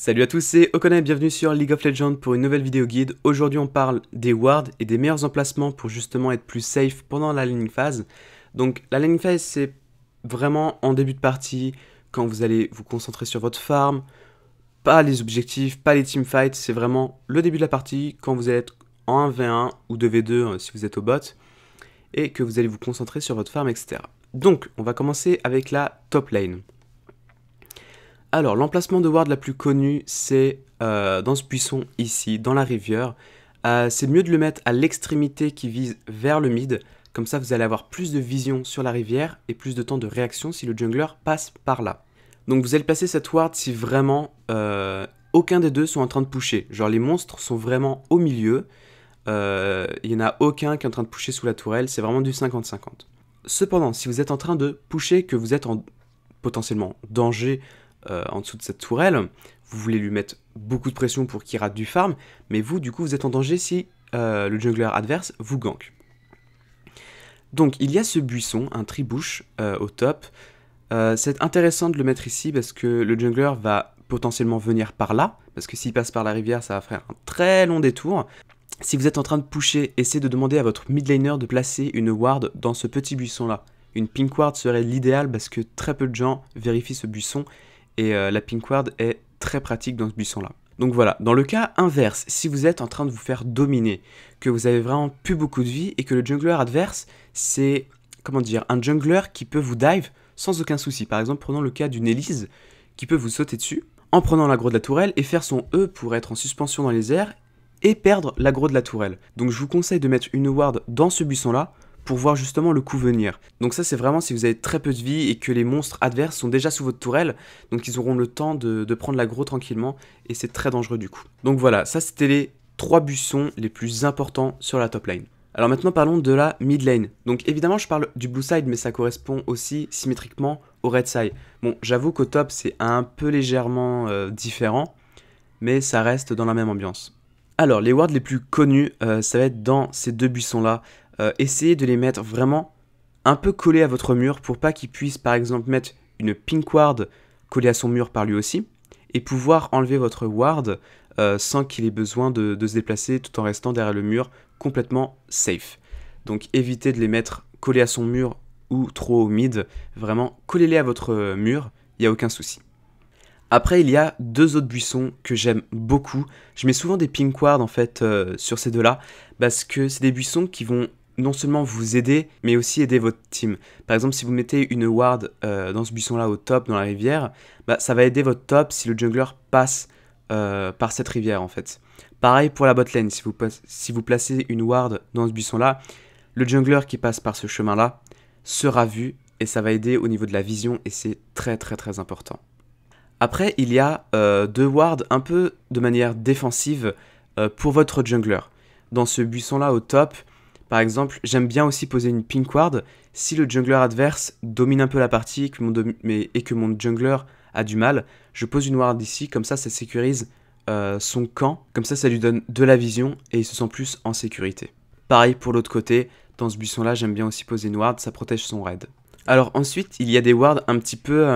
Salut à tous, c'est Okona et bienvenue sur League of Legends pour une nouvelle vidéo guide. Aujourd'hui on parle des wards et des meilleurs emplacements pour justement être plus safe pendant la laning phase. Donc la laning phase c'est vraiment en début de partie, quand vous allez vous concentrer sur votre farm, pas les objectifs, pas les teamfights, c'est vraiment le début de la partie, quand vous allez être en 1v1 ou 2v2 euh, si vous êtes au bot, et que vous allez vous concentrer sur votre farm, etc. Donc on va commencer avec la top lane. Alors, l'emplacement de Ward la plus connue, c'est euh, dans ce buisson ici, dans la rivière. Euh, c'est mieux de le mettre à l'extrémité qui vise vers le mid, comme ça vous allez avoir plus de vision sur la rivière et plus de temps de réaction si le jungler passe par là. Donc vous allez placer cette ward si vraiment euh, aucun des deux sont en train de pusher. Genre les monstres sont vraiment au milieu, il n'y en a aucun qui est en train de pusher sous la tourelle, c'est vraiment du 50-50. Cependant, si vous êtes en train de pusher, que vous êtes en potentiellement danger euh, en dessous de cette tourelle, vous voulez lui mettre beaucoup de pression pour qu'il rate du farm, mais vous, du coup, vous êtes en danger si euh, le jungler adverse vous gank. Donc, il y a ce buisson, un tribouche euh, au top. c'est intéressant de le mettre ici parce que le jungler va potentiellement venir par là, parce que s'il passe par la rivière, ça va faire un très long détour. Si vous êtes en train de pusher, essayez de demander à votre mid de placer une ward dans ce petit buisson-là. Une pink ward serait l'idéal parce que très peu de gens vérifient ce buisson et euh, la pink ward est très pratique dans ce buisson-là. Donc voilà, dans le cas inverse, si vous êtes en train de vous faire dominer, que vous avez vraiment plus beaucoup de vie et que le jungler adverse, c'est, comment dire, un jungler qui peut vous dive sans aucun souci. Par exemple, prenons le cas d'une Elise qui peut vous sauter dessus en prenant l'agro de la tourelle et faire son E pour être en suspension dans les airs et perdre l'agro de la tourelle. Donc je vous conseille de mettre une ward dans ce buisson-là pour voir justement le coup venir. Donc ça c'est vraiment si vous avez très peu de vie et que les monstres adverses sont déjà sous votre tourelle, donc ils auront le temps de, prendre l'aggro tranquillement et c'est très dangereux du coup. Donc voilà, ça c'était les trois buissons les plus importants sur la top lane. Alors maintenant parlons de la mid lane. Donc évidemment je parle du blue side mais ça correspond aussi symétriquement au red side. Bon j'avoue qu'au top c'est un peu légèrement euh, différent mais ça reste dans la même ambiance. Alors, les wards les plus connus, euh, ça va être dans ces deux buissons-là. Euh, essayez de les mettre vraiment un peu collés à votre mur pour pas qu'ils puissent, par exemple, mettre une pink ward collée à son mur par lui aussi et pouvoir enlever votre ward euh, sans qu'il ait besoin de, de, se déplacer tout en restant derrière le mur complètement safe. Donc, évitez de les mettre collés à son mur ou trop au mid. Vraiment, collez-les à votre mur, il n'y a aucun souci. Après, il y a deux autres buissons que j'aime beaucoup. Je mets souvent des wards, en fait euh, sur ces deux-là parce que c'est des buissons qui vont non seulement vous aider, mais aussi aider votre team. Par exemple, si vous mettez une ward euh, dans ce buisson-là au top, dans la rivière, bah, ça va aider votre top si le jungler passe euh, par cette rivière en fait. Pareil pour la bot lane. si vous placez une ward dans ce buisson-là, le jungler qui passe par ce chemin-là sera vu et ça va aider au niveau de la vision et c'est très très très important. Après, il y a euh, deux wards un peu de manière défensive euh, pour votre jungler. Dans ce buisson-là au top, par exemple, j'aime bien aussi poser une pink ward si le jungler adverse domine un peu la partie et que mon jungler a du mal. Je pose une ward ici, comme ça ça sécurise euh, son camp, comme ça ça lui donne de la vision et il se sent plus en sécurité. Pareil pour l'autre côté, dans ce buisson là j'aime bien aussi poser une ward, ça protège son raid. Alors ensuite il y a des wards un petit peu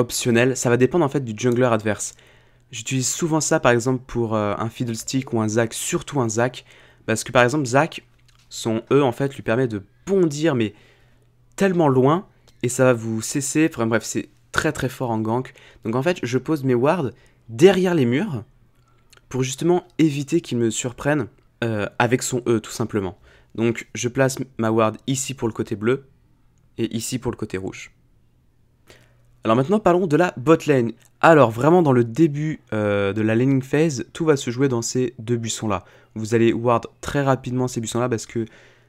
optionnel. Ça va dépendre en fait du jungler adverse. J'utilise souvent ça par exemple pour un euh, un Fiddlestick ou un Zac, surtout un Zac, parce que par exemple Zac, son E en fait lui permet de bondir mais tellement loin et ça va vous cesser. Enfin bref, c'est très très fort en gank. Donc en fait, je pose mes wards derrière les murs pour justement éviter qu'il me surprenne euh, avec son E tout simplement. Donc je place ma ward ici pour le côté bleu et ici pour le côté rouge. Alors maintenant parlons de la bot lane. Alors vraiment dans le début euh, de la laning phase, tout va se jouer dans ces deux buissons là. Vous allez ward très rapidement ces buissons là parce que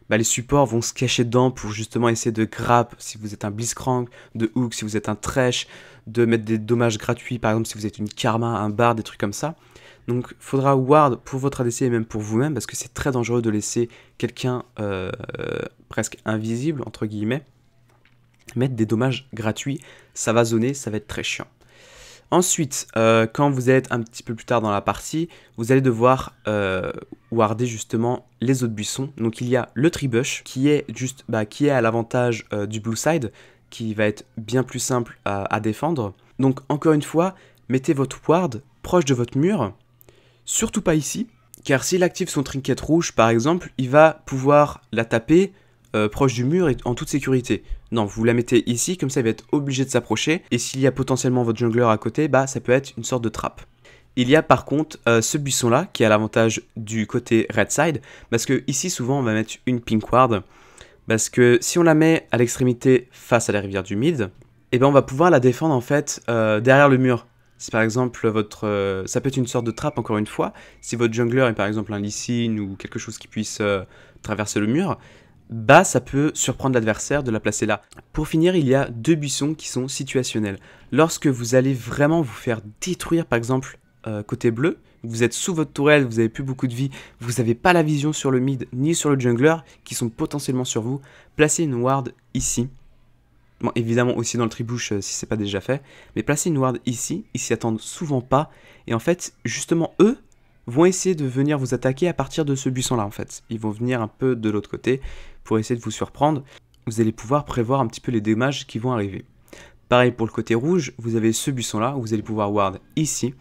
bah, les supports vont se cacher dedans pour justement essayer de grappe si vous êtes un Blitzcrank, de hook si vous êtes un trash, de mettre des dommages gratuits par exemple si vous êtes une Karma, un Bard, des trucs comme ça. Donc faudra ward pour votre ADC et même pour vous-même parce que c'est très dangereux de laisser quelqu'un euh, presque invisible entre guillemets Mettre des dommages gratuits, ça va zoner, ça va être très chiant. Ensuite, euh, quand vous êtes un petit peu plus tard dans la partie, vous allez devoir euh, warder justement les autres buissons. Donc il y a le tribush qui est juste bah, qui est à l'avantage euh, du blue side, qui va être bien plus simple à, à défendre. Donc encore une fois, mettez votre ward proche de votre mur, surtout pas ici, car s'il active son trinket rouge par exemple, il va pouvoir la taper euh, proche du mur et en toute sécurité. Non, vous la mettez ici, comme ça il va être obligé de s'approcher, et s'il y a potentiellement votre jungler à côté, bah ça peut être une sorte de trappe. Il y a par contre euh, ce buisson-là qui a l'avantage du côté red side, parce que ici souvent on va mettre une pink ward, parce que si on la met à l'extrémité face à la rivière du mid, et eh ben on va pouvoir la défendre en fait euh, derrière le mur. Si par exemple votre... ça peut être une sorte de trappe encore une fois, si votre jungler est par exemple un Lee ou quelque chose qui puisse traverser le mur, bas, ça peut surprendre l'adversaire de la placer là. Pour finir, il y a deux buissons qui sont situationnels. Lorsque vous allez vraiment vous faire détruire, par exemple, euh, côté bleu, vous êtes sous votre tourelle, vous n'avez plus beaucoup de vie, vous n'avez pas la vision sur le mid ni sur le jungler qui sont potentiellement sur vous, placez une ward ici. Bon, évidemment aussi dans le tribouche euh, si ce c'est pas déjà fait, mais placez une ward ici, ils s'y attendent souvent pas, et en fait, justement, eux vont essayer de venir vous attaquer à partir de ce buisson-là, en fait. Ils vont venir un peu de l'autre côté, pour essayer de vous surprendre, vous allez pouvoir prévoir un petit peu les dommages qui vont arriver. Pareil pour le côté rouge, vous avez ce buisson-là, vous allez pouvoir ward ici,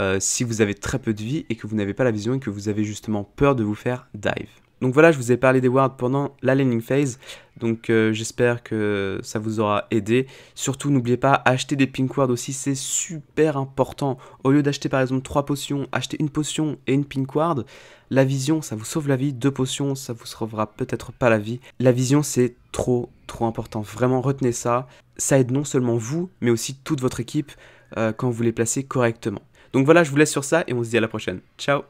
euh, si vous avez très peu de vie et que vous n'avez pas la vision et que vous avez justement peur de vous faire dive. Donc voilà, je vous ai parlé des wards pendant la landing phase, donc euh, j'espère que ça vous aura aidé. Surtout, n'oubliez pas, acheter des pink wards aussi, c'est super important. Au lieu d'acheter par exemple 3 potions, acheter une potion et une pink ward. La vision, ça vous sauve la vie, deux potions, ça vous sauvera peut-être pas la vie. La vision, c'est trop, trop important. Vraiment, retenez ça. Ça aide non seulement vous, mais aussi toute votre équipe euh, quand vous les placez correctement. Donc voilà, je vous laisse sur ça et on se dit à la prochaine. Ciao